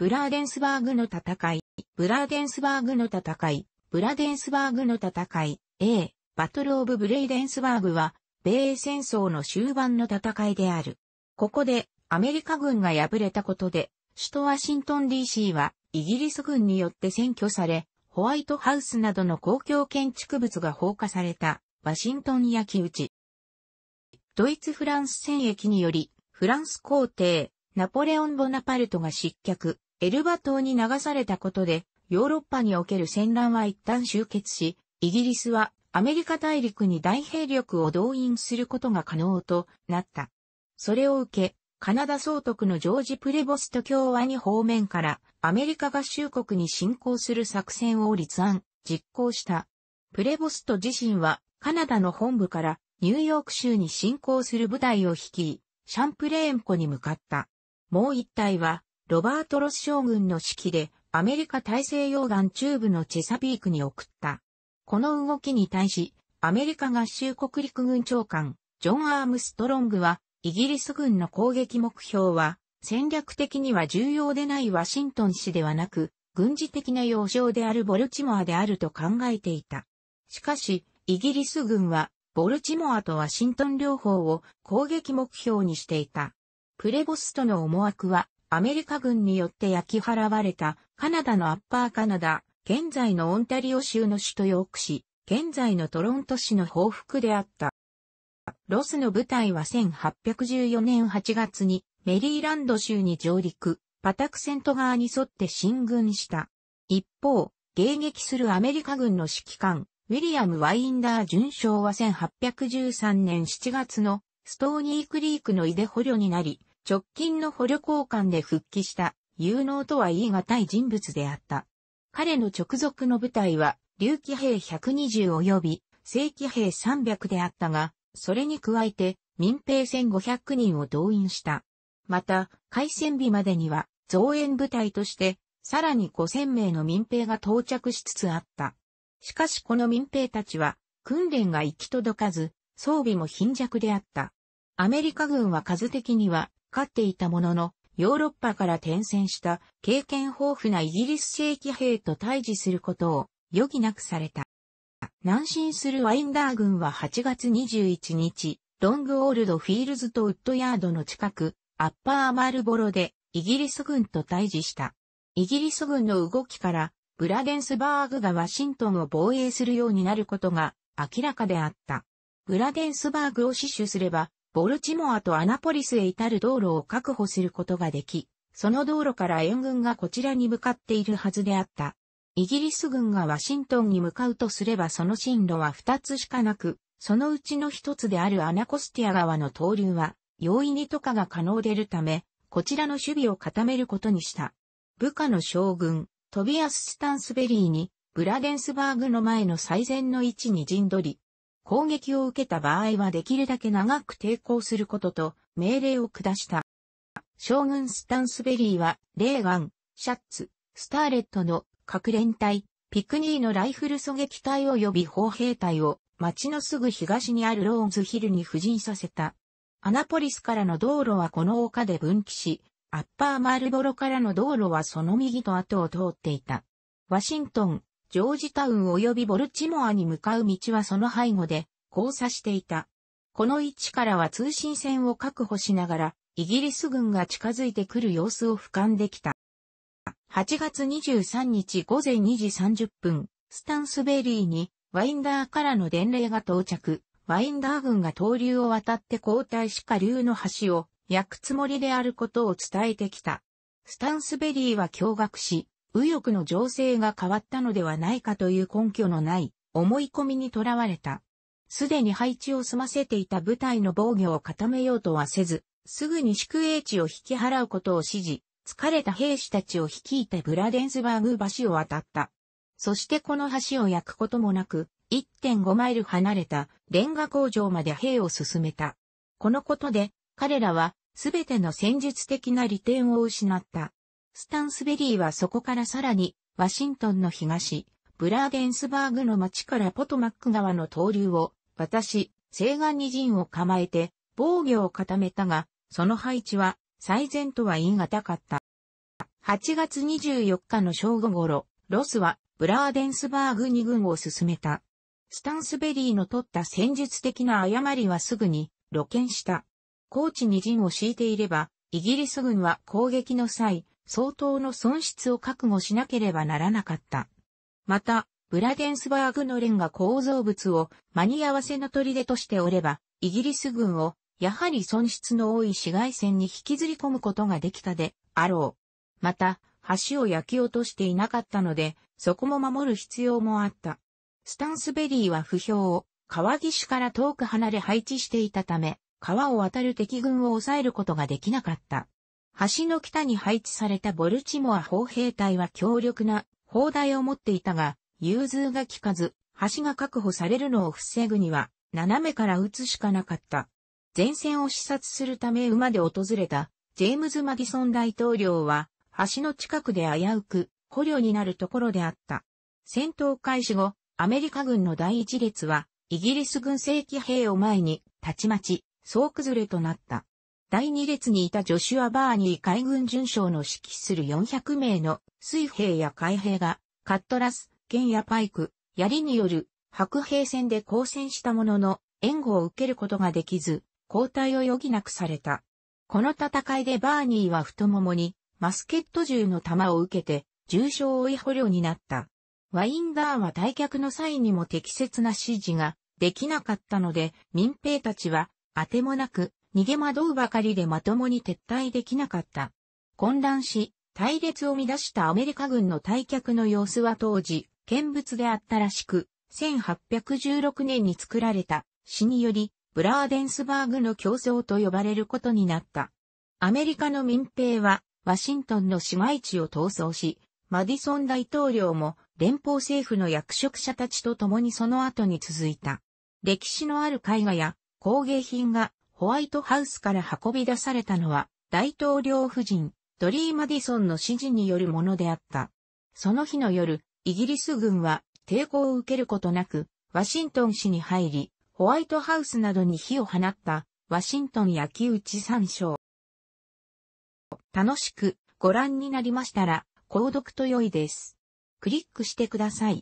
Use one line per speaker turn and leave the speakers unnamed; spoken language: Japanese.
ブラーデンスバーグの戦い、ブラーデンスバーグの戦い、ブラデンスバーグの戦い、A、バトルオブブレイデンスバーグは、米英戦争の終盤の戦いである。ここで、アメリカ軍が敗れたことで、首都ワシントン DC は、イギリス軍によって占拠され、ホワイトハウスなどの公共建築物が放火された、ワシントン焼き打ち。ドイツ・フランス戦役により、フランス皇帝、ナポレオン・ボナパルトが失脚、エルバ島に流されたことで、ヨーロッパにおける戦乱は一旦終結し、イギリスはアメリカ大陸に大兵力を動員することが可能となった。それを受け、カナダ総督のジョージ・プレボスト共和に方面からアメリカ合衆国に侵攻する作戦を立案、実行した。プレボスト自身はカナダの本部からニューヨーク州に侵攻する部隊を率い、シャンプレーン湖に向かった。もう一体はロバート・ロス将軍の指揮で、アメリカ大西洋岸中部のチェサピークに送った。この動きに対し、アメリカ合衆国陸軍長官、ジョン・アームストロングは、イギリス軍の攻撃目標は、戦略的には重要でないワシントン市ではなく、軍事的な要衝であるボルチモアであると考えていた。しかし、イギリス軍は、ボルチモアとワシントン両方を攻撃目標にしていた。プレボストの思惑は、アメリカ軍によって焼き払われたカナダのアッパーカナダ、現在のオンタリオ州の首都ヨーク市、現在のトロント市の報復であった。ロスの部隊は1814年8月にメリーランド州に上陸、パタクセント川に沿って進軍した。一方、迎撃するアメリカ軍の指揮官、ウィリアム・ワインダー巡将は1813年7月のストーニークリークのイデ捕虜になり、直近の捕虜交換で復帰した有能とは言い難い人物であった。彼の直属の部隊は、竜騎兵120及び、正規兵300であったが、それに加えて、民兵1500人を動員した。また、開戦日までには、増援部隊として、さらに5000名の民兵が到着しつつあった。しかしこの民兵たちは、訓練が行き届かず、装備も貧弱であった。アメリカ軍は数的にはかっていたものの、ヨーロッパから転戦した経験豊富なイギリス正規兵と対峙することを余儀なくされた。南進するワインダー軍は8月21日、ロングオールドフィールズとウッドヤードの近く、アッパーマルボロでイギリス軍と対峙した。イギリス軍の動きから、ブラデンスバーグがワシントンを防衛するようになることが明らかであった。ブラデンスバーグを死守すれば、ボルチモアとアナポリスへ至る道路を確保することができ、その道路から援軍がこちらに向かっているはずであった。イギリス軍がワシントンに向かうとすればその進路は二つしかなく、そのうちの一つであるアナコスティア川の東流は、容易に渡河が可能でるため、こちらの守備を固めることにした。部下の将軍、トビアス・スタンスベリーに、ブラデンスバーグの前の最善の位置に陣取り、攻撃を受けた場合はできるだけ長く抵抗することと命令を下した。将軍スタンスベリーは、レーガン、シャッツ、スターレットの各連隊、ピクニーのライフル狙撃隊及び砲兵隊を町のすぐ東にあるローンズヒルに布陣させた。アナポリスからの道路はこの丘で分岐し、アッパーマールボロからの道路はその右と後を通っていた。ワシントン、ジョージタウン及びボルチモアに向かう道はその背後で交差していた。この位置からは通信線を確保しながら、イギリス軍が近づいてくる様子を俯瞰できた。8月23日午前2時30分、スタンスベリーにワインダーからの伝令が到着。ワインダー軍が東流を渡って交代し下流の橋を焼くつもりであることを伝えてきた。スタンスベリーは驚愕し、右翼の情勢が変わったのではないかという根拠のない思い込みにとらわれた。すでに配置を済ませていた部隊の防御を固めようとはせず、すぐに宿営地を引き払うことを指示、疲れた兵士たちを率いてブラデンスバーグ橋を渡った。そしてこの橋を焼くこともなく、1.5マイル離れたレンガ工場まで兵を進めた。このことで、彼らはすべての戦術的な利点を失った。スタンスベリーはそこからさらに、ワシントンの東、ブラーデンスバーグの町からポトマック川の東流を、渡し、西岸に陣を構えて、防御を固めたが、その配置は、最善とは言い難かった。8月24日の正午頃、ロスは、ブラーデンスバーグに軍を進めた。スタンスベリーの取った戦術的な誤りはすぐに露見した。高地に陣を敷いていれば、イギリス軍は攻撃の際、相当の損失を覚悟しなければならなかった。また、ブラデンスバーグのレンガ構造物を間に合わせの砦としておれば、イギリス軍をやはり損失の多い市街戦に引きずり込むことができたであろう。また、橋を焼き落としていなかったので、そこも守る必要もあった。スタンスベリーは不評を川岸から遠く離れ配置していたため、川を渡る敵軍を抑えることができなかった。橋の北に配置されたボルチモア砲兵隊は強力な砲台を持っていたが、融通が効かず、橋が確保されるのを防ぐには、斜めから撃つしかなかった。前線を視察するため馬で訪れた、ジェームズ・マディソン大統領は、橋の近くで危うく、捕虜になるところであった。戦闘開始後、アメリカ軍の第一列は、イギリス軍正規兵を前に、たちまち、総崩れとなった。第2列にいたジョシュア・バーニー海軍巡将の指揮する400名の水兵や海兵が、カットラス、剣やパイク、槍による白兵戦で交戦したものの、援護を受けることができず、交代を余儀なくされた。この戦いでバーニーは太ももに、マスケット銃の弾を受けて、重傷を追い捕虜になった。ワインダーは退却の際にも適切な指示ができなかったので、民兵たちは当てもなく、逃げ惑うばかりでまともに撤退できなかった。混乱し、隊列を乱したアメリカ軍の退却の様子は当時、見物であったらしく、1816年に作られた詩により、ブラーデンスバーグの競争と呼ばれることになった。アメリカの民兵は、ワシントンの市街地を逃走し、マディソン大統領も連邦政府の役職者たちと共にその後に続いた。歴史のある絵画や工芸品がホワイトハウスから運び出されたのは大統領夫人ドリー・マディソンの指示によるものであった。その日の夜、イギリス軍は抵抗を受けることなくワシントン市に入り、ホワイトハウスなどに火を放ったワシントン焼き打ち参照。楽しくご覧になりましたら、購読と良いです。クリックしてください。